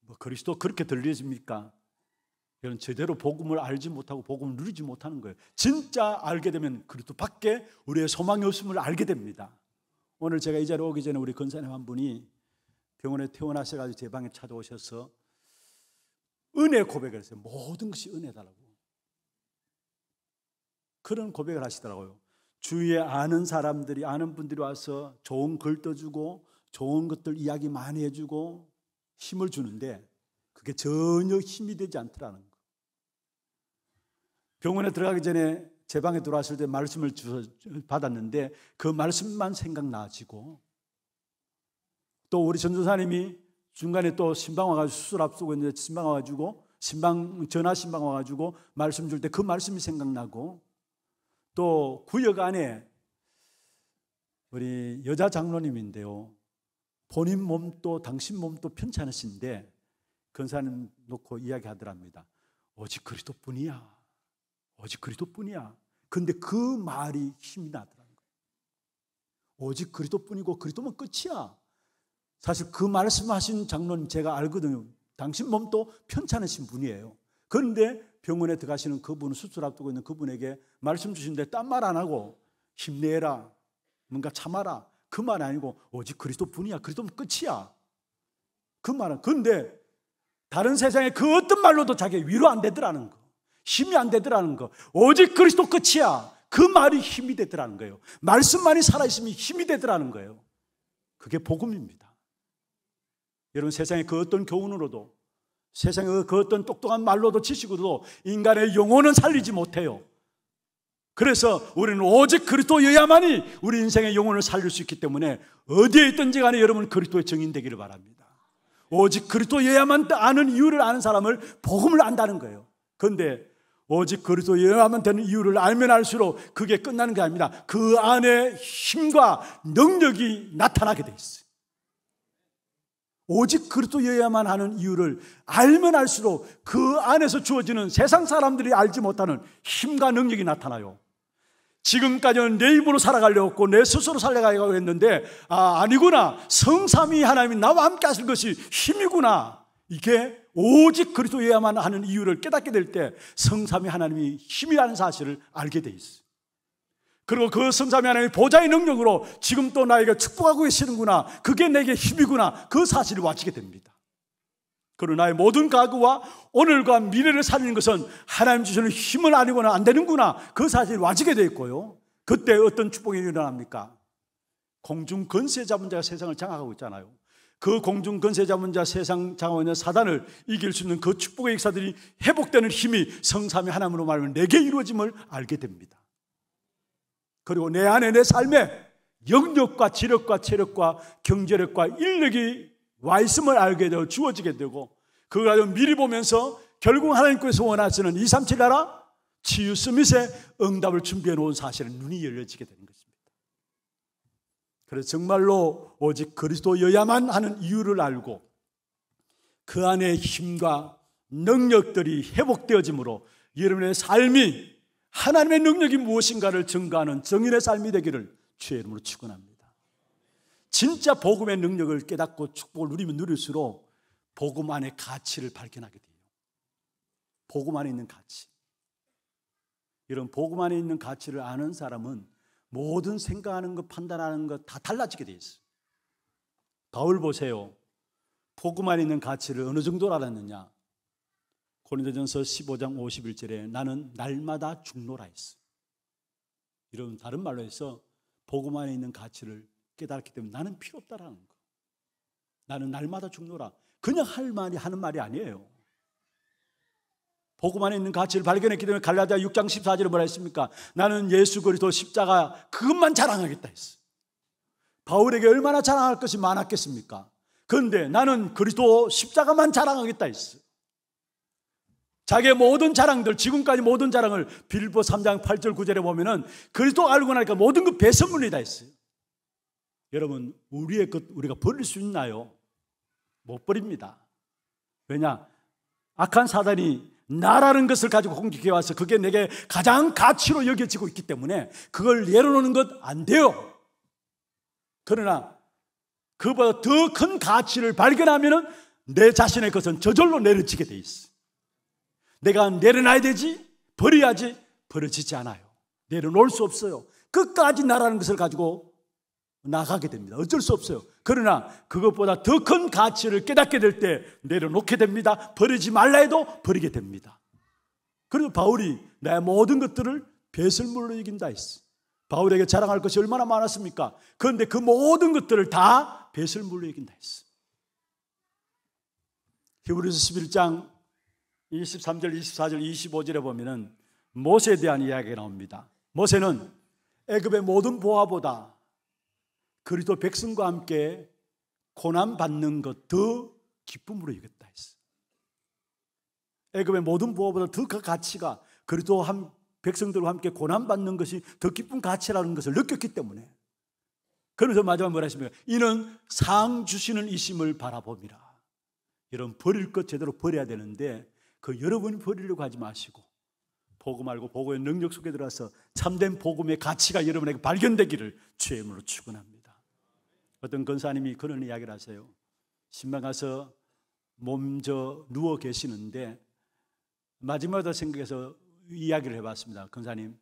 뭐 그리스도 그렇게 들려집니까? 이런 제대로 복음을 알지 못하고 복음을 누리지 못하는 거예요. 진짜 알게 되면 그리스도밖에 우리의 소망이 없음을 알게 됩니다. 오늘 제가 이 자리에 오기 전에 우리 권사님 한 분이 병원에 퇴원하셔가지고 제 방에 찾아오셔서 은혜 고백을 했어요. 모든 것이 은혜다라고. 그런 고백을 하시더라고요. 주위에 아는 사람들이, 아는 분들이 와서 좋은 글도주고 좋은 것들 이야기 많이 해주고, 힘을 주는데, 그게 전혀 힘이 되지 않더라는 거예요. 병원에 들어가기 전에 제 방에 들어왔을 때 말씀을 주셔, 받았는데 그 말씀만 생각나지고 또 우리 전도사님이 중간에 또 신방 와가지고 수술 앞서고 있는데 신방 와가지고 신방 전화 신방 와가지고 말씀 줄 때 그 말씀이 생각나고 또 구역 안에 우리 여자 장로님인데요 본인 몸도 당신 몸도 편찮으신데 근사는 놓고 이야기하더랍니다 오직 그리스도뿐이야 오직 그리스도뿐이야. 근데 그 말이 힘이 나더라는 거예요. 오직 그리스도뿐이고 그리스도면 끝이야. 사실 그 말씀하신 장로님 제가 알거든요. 당신 몸도 편찮으신 분이에요. 그런데 병원에 들어가시는 그분 수술 앞두고 있는 그분에게 말씀 주신데 딴 말 안 하고 힘내라. 뭔가 참아라. 그 말 아니고 오직 그리스도뿐이야. 그리스도면 끝이야. 그 말은 근데 다른 세상에그 어떤 말로도 자기 위로 안 되더라는 거. 힘이 안 되더라는 거. 오직 그리스도 끝이야. 그 말이 힘이 되더라는 거예요. 말씀만이 살아있으면 힘이 되더라는 거예요. 그게 복음입니다. 여러분 세상에그 어떤 교훈으로도 세상에그 어떤 똑똑한 말로도 지식으로도 인간의 영혼은 살리지 못해요. 그래서 우리는 오직 그리스도여야만이 우리 인생의 영혼을 살릴 수 있기 때문에 어디에 있든지 간에 여러분 그리스도의 증인 되기를 바랍니다. 오직 그리스도여야만 아는 이유를 아는 사람을 복음을 안다는 거예요. 그런데 오직 그리스도에 의하면 되는 이유를 알면 알수록 그게 끝나는 게 아닙니다. 그 안에 힘과 능력이 나타나게 돼 있어요. 오직 그리스도에 야만 하는 이유를 알면 알수록 그 안에서 주어지는 세상 사람들이 알지 못하는 힘과 능력이 나타나요. 지금까지는 내 입으로 살아가려고 했고 내 스스로 살아가려고 했는데 아, 아니구나 성삼위 하나님이 나와 함께 하실 것이 힘이구나 이게 오직 그리스도여야만 하는 이유를 깨닫게 될 때 성삼위 하나님이 힘이라는 사실을 알게 돼있어 그리고 그 성삼위 하나님의 보좌의 능력으로 지금 또 나에게 축복하고 계시는구나. 그게 내게 힘이구나. 그 사실을 와치게 됩니다. 그러 나의 모든 과거와 오늘과 미래를 살리는 것은 하나님 주시는 힘을 아니고는 안 되는구나. 그 사실을 와지게 되 있고요. 그때 어떤 축복이 일어납니까? 공중 건세 잡은 자가 세상을 장악하고 있잖아요. 그 공중 권세 잡은 자 세상 장원의 사단을 이길 수 있는 그 축복의 역사들이 회복되는 힘이 성삼의 하나님으로 말하면 내게 이루어짐을 알게 됩니다. 그리고 내 안에 내 삶에 영력과 지력과 체력과 경제력과 인력이 와 있음을 알게 되어 주어지게 되고 그걸 미리 보면서 결국 하나님께서 원하시는 237 나라 치유 스밋의 응답을 준비해 놓은 사실은 눈이 열려지게 되는 거예요. 그래서 정말로 오직 그리스도여야만 하는 이유를 알고 그 안에 힘과 능력들이 회복되어지므로 여러분의 삶이 하나님의 능력이 무엇인가를 증가하는 정인의 삶이 되기를 주의 이름으로 축원합니다. 진짜 복음의 능력을 깨닫고 축복을 누리면 누릴수록 복음 안의 가치를 발견하게 돼요. 복음 안에 있는 가치. 이런 복음 안에 있는 가치를 아는 사람은 모든 생각하는 것, 판단하는 것 다 달라지게 돼있어 바울 보세요. 포구만 있는 가치를 어느 정도 알았느냐? 고린도전서 15장 51절에 나는 날마다 죽노라 했어. 이런 다른 말로 해서 복음 안 있는 가치를 깨달았기 때문에 나는 필요 없다라는 거. 나는 날마다 죽노라. 그냥 할 말이 하는 말이 아니에요. 복음 안에 있는 가치를 발견했기 때문에 갈라디아 6장 14절에 뭐라 했습니까? 나는 예수 그리스도 십자가 그것만 자랑하겠다 했어. 바울에게 얼마나 자랑할 것이 많았겠습니까? 그런데 나는 그리스도 십자가만 자랑하겠다 했어. 자기의 모든 자랑들, 지금까지 모든 자랑을 빌보 3장 8절 9절에 보면은 그리스도 알고 나니까 모든 그 배선물이다 했어요. 여러분, 우리의 것 우리가 버릴 수 있나요? 못 버립니다. 왜냐? 악한 사단이 나라는 것을 가지고 공격해 와서 그게 내게 가장 가치로 여겨지고 있기 때문에 그걸 내려놓는 것 안 돼요. 그러나 그보다 더 큰 가치를 발견하면 내 자신의 것은 저절로 내려지게 돼 있어. 내가 내려놔야 되지, 버려야지, 버려지지 않아요. 내려놓을 수 없어요. 끝까지 나라는 것을 가지고 나가게 됩니다. 어쩔 수 없어요. 그러나 그것보다 더 큰 가치를 깨닫게 될 때 내려놓게 됩니다. 버리지 말라 해도 버리게 됩니다. 그래서 바울이 내 모든 것들을 배설물로 이긴다 했어. 바울에게 자랑할 것이 얼마나 많았습니까? 그런데 그 모든 것들을 다 배설물로 이긴다 했어. 히브리서 11장 23절, 24절, 25절에 보면은 모세에 대한 이야기가 나옵니다. 모세는 애굽의 모든 보화보다 그리스도 백성과 함께 고난 받는 것 더 기쁨으로 여겼다 했어. 애굽의 모든 부호보다 더 그 가치가 그리스도 백성들과 함께 고난 받는 것이 더 기쁜 가치라는 것을 느꼈기 때문에 그러서 마지막 뭐라 하십니까? 이는 상 주시는 이심을 바라봅니다. 이런 버릴 것 제대로 버려야 되는데 그 여러분이 버리려고 하지 마시고 복음 알고 복음의 능력 속에 들어서 참된 복음의 가치가 여러분에게 발견되기를 주의 힘으로 축원합니다. 어떤 권사님이 그런 이야기를 하세요. 신방 가서 몸져 누워 계시는데 마지막으로 생각해서 이야기를 해봤습니다. 권사님,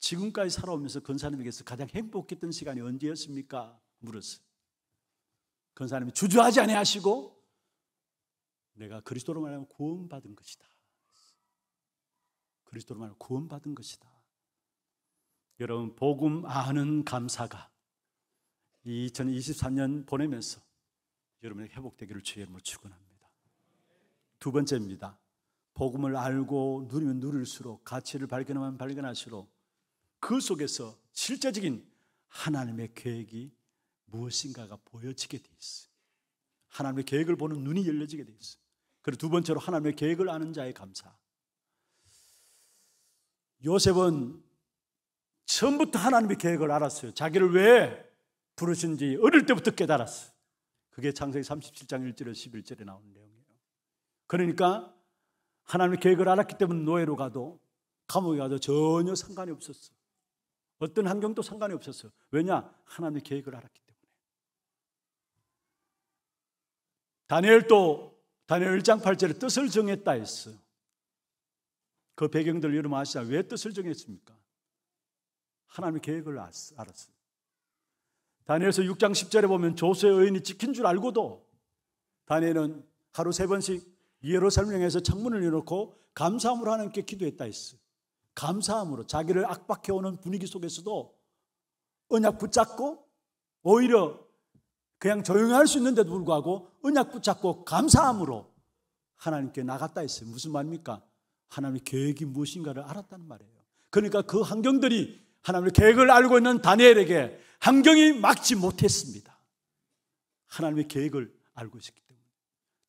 지금까지 살아오면서 권사님에게서 가장 행복했던 시간이 언제였습니까? 물었어요. 권사님이 주저하지 아하시고 내가 그리스도로 말하면 구원받은 것이다. 그리스도로 말하면 구원받은 것이다. 여러분 복음 아는 감사가 이 2023년 보내면서 여러분의 회복되기를 주의 이름으로 축원합니다. 두 번째입니다. 복음을 알고 누리면 누릴수록 가치를 발견하면 발견할수록 그 속에서 실제적인 하나님의 계획이 무엇인가가 보여지게 돼 있어. 하나님의 계획을 보는 눈이 열려지게 돼 있어. 그리고 두 번째로 하나님의 계획을 아는 자의 감사. 요셉은 처음부터 하나님의 계획을 알았어요. 자기를 왜 부르신 지 어릴 때부터 깨달았어. 그게 창세기 37장 1절에 11절에 나오는 내용이에요. 그러니까 하나님의 계획을 알았기 때문에 노예로 가도 감옥에 가도 전혀 상관이 없었어. 어떤 환경도 상관이 없었어. 왜냐? 하나님의 계획을 알았기 때문에. 다니엘도 다니엘 1장 8절에 뜻을 정했다 했어. 그 배경들 여러분 아시죠? 왜 뜻을 정했습니까? 하나님의 계획을 알았어요. 다니엘서 6장 10절에 보면 조수의 의인이 지킨 줄 알고도 다니엘은 하루 세 번씩 예루살렘에서 창문을 열어놓고 감사함으로 하나님께 기도했다 했어. 감사함으로 자기를 악박해오는 분위기 속에서도 언약 붙잡고 오히려 그냥 조용히 할 수 있는데도 불구하고 은약 붙잡고 감사함으로 하나님께 나갔다 했어요. 무슨 말입니까? 하나님의 계획이 무엇인가를 알았다는 말이에요. 그러니까 그 환경들이 하나님의 계획을 알고 있는 다니엘에게 환경이 막지 못했습니다. 하나님의 계획을 알고 있었기 때문에.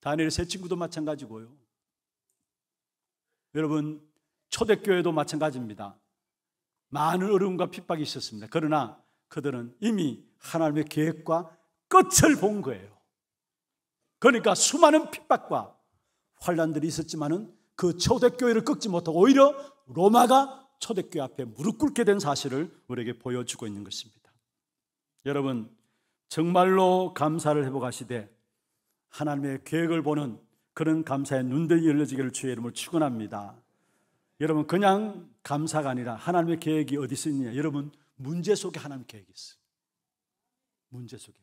다니엘 세 친구도 마찬가지고요. 여러분, 초대교회도 마찬가지입니다. 많은 어려움과 핍박이 있었습니다. 그러나 그들은 이미 하나님의 계획과 끝을 본 거예요. 그러니까 수많은 핍박과 환란들이 있었지만은 그 초대교회를 꺾지 못하고 오히려 로마가 초대교회 앞에 무릎 꿇게 된 사실을 우리에게 보여주고 있는 것입니다. 여러분, 정말로 감사를 회복하시되 하나님의 계획을 보는 그런 감사의 눈등이 열려지기를 주의 이름으로 축원합니다. 여러분 그냥 감사가 아니라 하나님의 계획이 어디 있느냐? 여러분 문제 속에 하나님 계획이 있어. 문제 속에.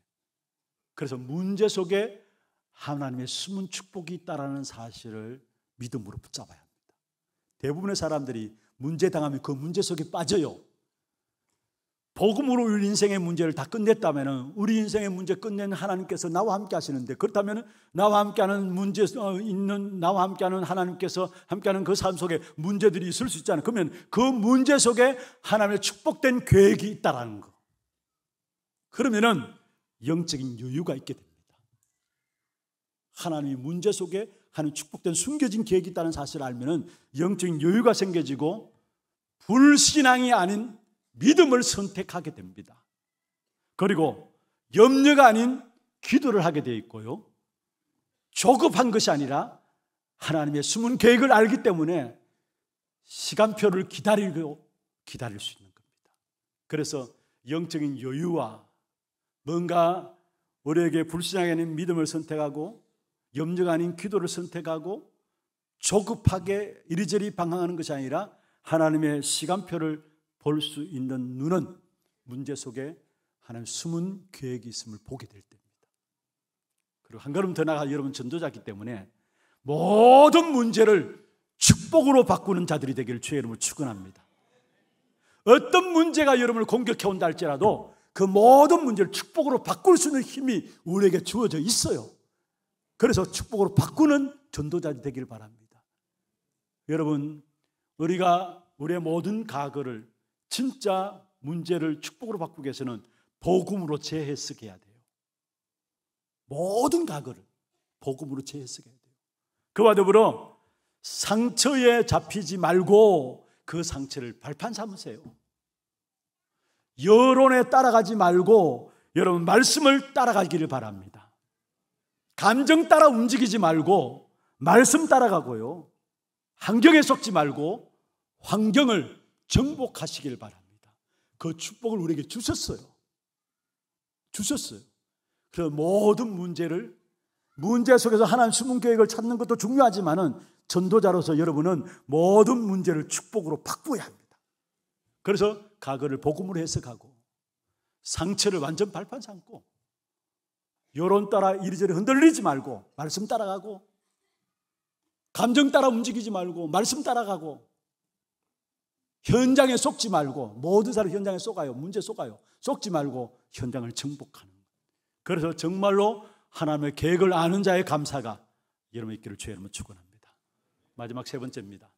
그래서 문제 속에 하나님의 숨은 축복이 있다라는 사실을 믿음으로 붙잡아야 합니다. 대부분의 사람들이 문제 당하면 그 문제 속에 빠져요. 복음으로 우리 인생의 문제를 다 끝냈다면 우리 인생의 문제 끝낸 하나님께서 나와 함께 하시는데 그렇다면 나와 함께하는 문제 어, 있는 나와 함께하는 하나님께서 함께하는 그 삶 속에 문제들이 있을 수 있잖아요. 그러면 그 문제 속에 하나님의 축복된 계획이 있다라는 거. 그러면은 영적인 여유가 있게 됩니다. 하나님이 문제 속에 하는 축복된 숨겨진 계획이 있다는 사실을 알면 영적인 여유가 생겨지고 불신앙이 아닌 믿음을 선택하게 됩니다. 그리고 염려가 아닌 기도를 하게 되어 있고요. 조급한 것이 아니라 하나님의 숨은 계획을 알기 때문에 시간표를 기다리고 기다릴 수 있는 겁니다. 그래서 영적인 여유와 뭔가 우리에게 불신앙에는 믿음을 선택하고 염려가 아닌 기도를 선택하고 조급하게 이리저리 방황하는 것이 아니라 하나님의 시간표를 볼 수 있는 눈은 문제 속에 하나님 숨은 계획이 있음을 보게 될 때입니다. 그리고 한 걸음 더 나가 여러분 전도자기 때문에 모든 문제를 축복으로 바꾸는 자들이 되기를 주의 이름으로 축원합니다. 어떤 문제가 여러분을 공격해 온다 할지라도 그 모든 문제를 축복으로 바꿀 수 있는 힘이 우리에게 주어져 있어요. 그래서 축복으로 바꾸는 전도자들 되길 바랍니다. 여러분, 우리가 우리의 모든 과거를 진짜 문제를 축복으로 바꾸기 위해서는 복음으로 재해석해야 돼요. 모든 과거를 복음으로 재해석해야 돼요. 그와 더불어 상처에 잡히지 말고 그 상처를 발판 삼으세요. 여론에 따라가지 말고 여러분 말씀을 따라가기를 바랍니다. 감정 따라 움직이지 말고 말씀 따라가고요. 환경에 속지 말고 환경을 정복하시길 바랍니다. 그 축복을 우리에게 주셨어요. 주셨어요. 그 모든 문제를 문제 속에서 하나님 숨은 계획을 찾는 것도 중요하지만은 전도자로서 여러분은 모든 문제를 축복으로 바꾸어야 합니다. 그래서 가거를 복음으로 해석하고 상처를 완전 발판 삼고 여론 따라 이리저리 흔들리지 말고 말씀 따라가고 감정 따라 움직이지 말고 말씀 따라가고 현장에 속지 말고 모든 사람 현장에 속아요. 문제 속아요. 속지 말고 현장을 정복하는 거 그래서 정말로 하나님의 계획을 아는 자의 감사가 여러분 있기를 주의 이름으 축원합니다. 마지막 세 번째입니다.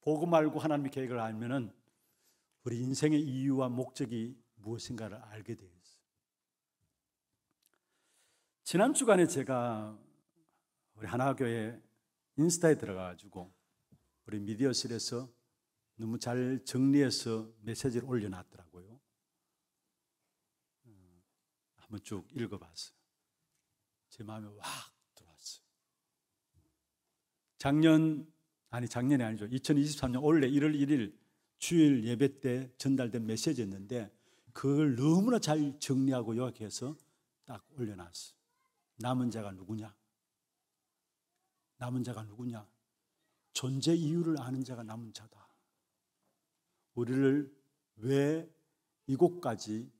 보고 말고 하나님의 계획을 알면은 우리 인생의 이유와 목적이 무엇인가를 알게 돼요. 지난 주간에 제가 우리 하나교회 인스타에 들어가가지고 우리 미디어실에서 너무 잘 정리해서 메시지를 올려놨더라고요. 음, 한번 쭉 읽어봤어요. 제 마음에 확 들어왔어요. 작년, 아니 작년이 아니죠. 2023년 올해 1월 1일 주일 예배 때 전달된 메시지였는데 그걸 너무나 잘 정리하고 요약해서 딱 올려놨어요. 남은 자가 누구냐? 남은 자가 누구냐? 존재 이유를 아는 자가 남은 자다. 우리를 왜 이곳까지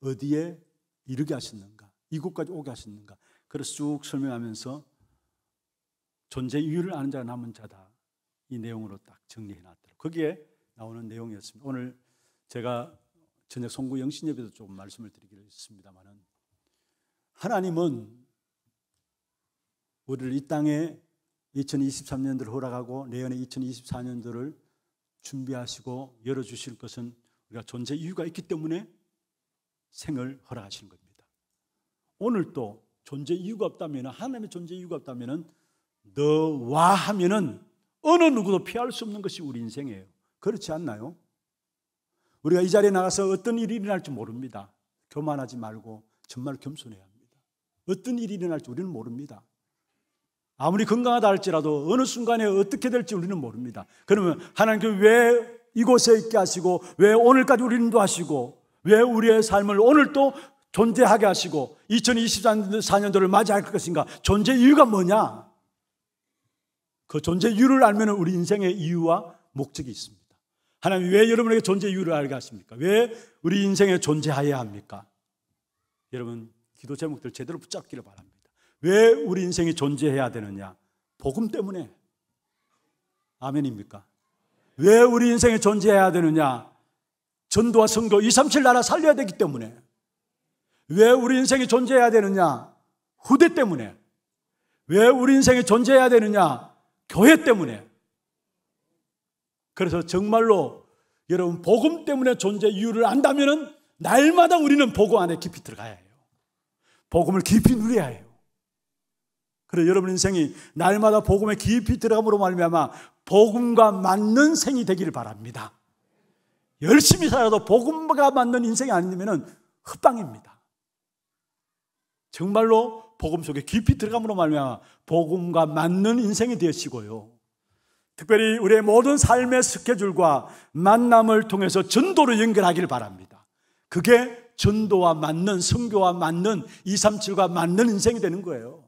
어디에 이르게 하셨는가? 이곳까지 오게 하셨는가? 그래쭉 설명하면서 존재 이유를 아는 자가 남은 자다. 이 내용으로 딱 정리해 놨더라고 거기에 나오는 내용이었습니다. 오늘 제가 저녁 송구 영신예배도 조금 말씀을 드리기로 했습니다만은 하나님은 우리를 이 땅에 2023년도를 허락하고 내년에 2024년도를 준비하시고 열어주실 것은 우리가 존재 이유가 있기 때문에 생을 허락하시는 겁니다. 오늘 또 존재 이유가 없다면, 하나님의 존재 이유가 없다면, 너와 하면은 어느 누구도 피할 수 없는 것이 우리 인생이에요. 그렇지 않나요? 우리가 이 자리에 나가서 어떤 일이 일어날지 모릅니다. 교만하지 말고 정말 겸손해야 합니다. 어떤 일이 일어날지 우리는 모릅니다. 아무리 건강하다 할지라도 어느 순간에 어떻게 될지 우리는 모릅니다. 그러면 하나님께왜 이곳에 있게 하시고 왜 오늘까지 우리 인도하시고 왜 우리의 삶을 오늘도 존재하게 하시고 2024년도를 맞이할 것인가? 존재 이유가 뭐냐? 그 존재 이유를 알면 우리 인생의 이유와 목적이 있습니다. 하나님 왜 여러분에게 존재 이유를 알게 하십니까? 왜 우리 인생에 존재해야 합니까? 여러분 기도 제목들 제대로 붙잡기를 바랍니다. 왜 우리 인생이 존재해야 되느냐? 복음 때문에. 아멘입니까? 왜 우리 인생이 존재해야 되느냐? 전도와 선교 2, 3, 7 나라 살려야 되기 때문에. 왜 우리 인생이 존재해야 되느냐? 후대 때문에. 왜 우리 인생이 존재해야 되느냐? 교회 때문에. 그래서 정말로 여러분 복음 때문에 존재 이유를 안다면 날마다 우리는 복음 안에 깊이 들어가야 해요. 복음을 깊이 누려야 해요. 그래서 여러분 인생이 날마다 복음에 깊이 들어감으로 말미암아 복음과 맞는 생이 되기를 바랍니다. 열심히 살아도 복음과 맞는 인생이 아니면 흙방입니다 정말로 복음 속에 깊이 들어감으로 말미암아 복음과 맞는 인생이 되시고요. 특별히 우리의 모든 삶의 스케줄과 만남을 통해서 전도를 연결하기를 바랍니다. 그게 전도와 맞는 성교와 맞는 237과 맞는 인생이 되는 거예요.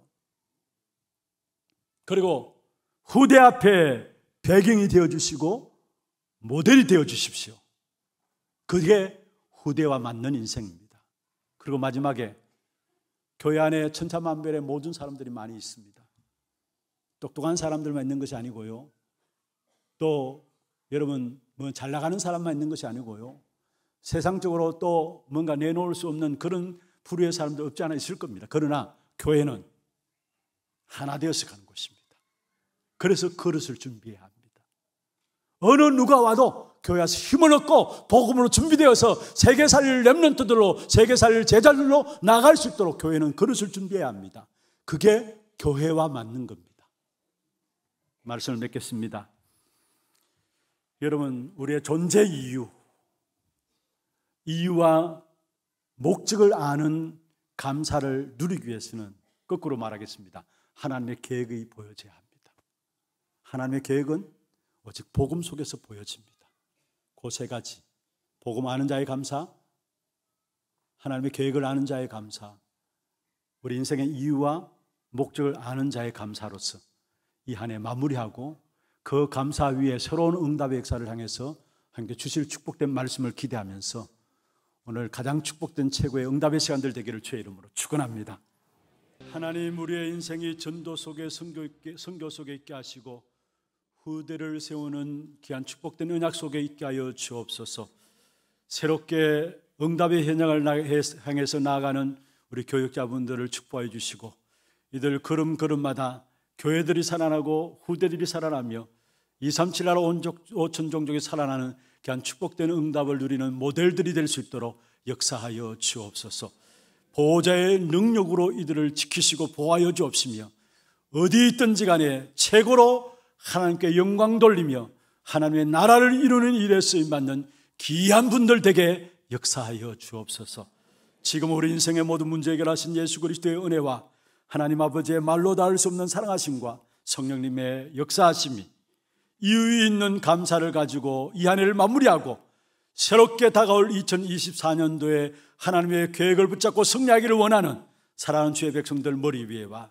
그리고 후대 앞에 배경이 되어 주시고 모델이 되어 주십시오. 그게 후대와 맞는 인생입니다. 그리고 마지막에 교회 안에 천차만별의 모든 사람들이 많이 있습니다. 똑똑한 사람들만 있는 것이 아니고요. 또 여러분 뭐 잘 나가는 사람만 있는 것이 아니고요. 세상적으로 또 뭔가 내놓을 수 없는 그런 부류의 사람도 없지 않아 있을 겁니다. 그러나 교회는 하나 되어서 가는 그래서 그릇을 준비해야 합니다. 어느 누가 와도 교회 와서 힘을 얻고 복음으로 준비되어서 세계 살릴 랩런트들로 세계 살릴 제자들로 나갈 수 있도록 교회는 그릇을 준비해야 합니다. 그게 교회와 맞는 겁니다. 말씀을 맺겠습니다. 여러분 우리의 존재 이유, 이유와 목적을 아는 감사를 누리기 위해서는 거꾸로 말하겠습니다. 하나님의 계획이 보여져야 합니다. 하나님의 계획은 오직 복음 속에서 보여집니다. 그 세 가지. 복음 아는 자의 감사, 하나님의 계획을 아는 자의 감사, 우리 인생의 이유와 목적을 아는 자의 감사로서 이 한 해 마무리하고 그 감사 위에 새로운 응답의 역사를 향해서 함께 주실 축복된 말씀을 기대하면서 오늘 가장 축복된 최고의 응답의 시간들 되기를 주의 이름으로 축원합니다. 하나님 우리의 인생이 전도 속에 성교, 있게, 성교 속에 있게 하시고 후대를 세우는 귀한 축복된 은약 속에 있게 하여 주옵소서. 새롭게 응답의 현장을 향해서 나아가는 우리 교육자분들을 축복해 주시고 이들 걸음걸음마다 교회들이 살아나고 후대들이 살아나며 237 나라 온천 종족이 살아나는 귀한 축복된 응답을 누리는 모델들이 될 수 있도록 역사하여 주옵소서. 보호자의 능력으로 이들을 지키시고 보호하여 주옵시며 어디 있든지 간에 최고로 하나님께 영광 돌리며 하나님의 나라를 이루는 일에 쓰임 받는 귀한 분들 되게 역사하여 주옵소서. 지금 우리 인생의 모든 문제 해결하신 예수 그리스도의 은혜와 하나님 아버지의 말로 닿을 수 없는 사랑하심과 성령님의 역사하심이 이유 있는 감사를 가지고 이 한 해를 마무리하고 새롭게 다가올 2024년도에 하나님의 계획을 붙잡고 승리하기를 원하는 사랑하는 주의 백성들 머리 위에와